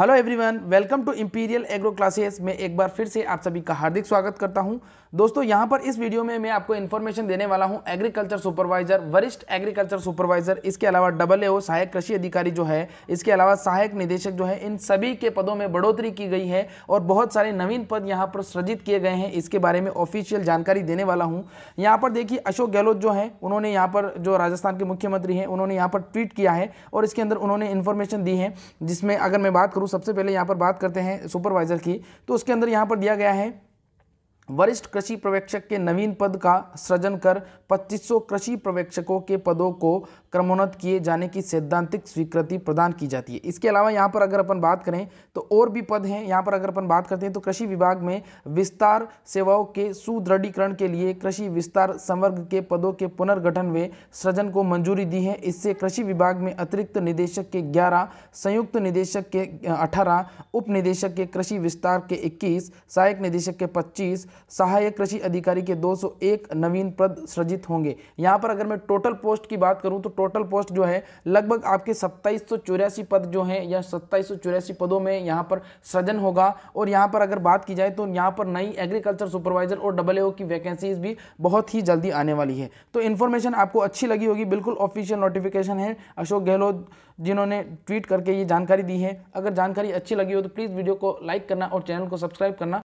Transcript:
hello everyone welcome to imperial agro classes मैं एक बार फिर से आप सभी का हार्दिक स्वागत करता हूं दोस्तों यहां पर इस वीडियो में मैं आपको इन्फॉर्मेशन देने वाला हूं एग्रीकल्चर सुपरवाइजर वरिष्ठ एग्रीकल्चर सुपरवाइजर इसके अलावा डबल ए सहायक कृषि अधिकारी जो है इसके अलावा सहायक निदेशक जो है इन सभी के पदों में बढ़ोतरी की गई है और बहुत सारे नवीन पद यहाँ पर सृजित किए गए हैं इसके बारे में ऑफिशियल जानकारी देने वाला हूँ यहाँ पर देखिए अशोक गहलोत जो है उन्होंने यहाँ पर जो राजस्थान के मुख्यमंत्री हैं उन्होंने यहाँ पर ट्वीट किया है और इसके अंदर उन्होंने इन्फॉर्मेशन दी है जिसमें अगर मैं बात करूँ सबसे पहले यहाँ पर बात करते हैं सुपरवाइज़र की तो उसके अंदर यहाँ पर दिया गया है वरिष्ठ कृषि पर्यवेक्षक के नवीन पद का सृजन कर 2500 कृषि पर्यवेक्षकों के पदों को क्रमोन्नत किए जाने की सैद्धांतिक स्वीकृति प्रदान की जाती है इसके अलावा यहाँ पर अगर अपन बात करें तो और भी पद हैं यहाँ पर अगर अपन बात करते हैं तो कृषि विभाग में विस्तार सेवाओं के सुदृढ़ीकरण के लिए कृषि विस्तार संवर्ग के पदों के पुनर्गठन में सृजन को मंजूरी दी है इससे कृषि विभाग में अतिरिक्त निदेशक के ग्यारह संयुक्त निदेशक के अठारह उप निदेशक के कृषि विस्तार के इक्कीस सहायक निदेशक के पच्चीस सहायक कृषि अधिकारी के 201 नवीन पद सृजित होंगे यहाँ पर अगर मैं टोटल पोस्ट की बात करूँ तो टोटल पोस्ट जो है लगभग आपके सत्ताईस पद जो हैं या सत्ताईस पदों में यहाँ पर सृजन होगा और यहाँ पर अगर बात की जाए तो यहाँ पर नई एग्रीकल्चर सुपरवाइजर और डबल की वैकेंसीज भी बहुत ही जल्दी आने वाली है तो इन्फॉर्मेशन आपको अच्छी लगी होगी बिल्कुल ऑफिशियल नोटिफिकेशन है अशोक गहलोत जिन्होंने ट्वीट करके ये जानकारी दी है अगर जानकारी अच्छी लगी हो तो प्लीज़ वीडियो को लाइक करना और चैनल को सब्सक्राइब करना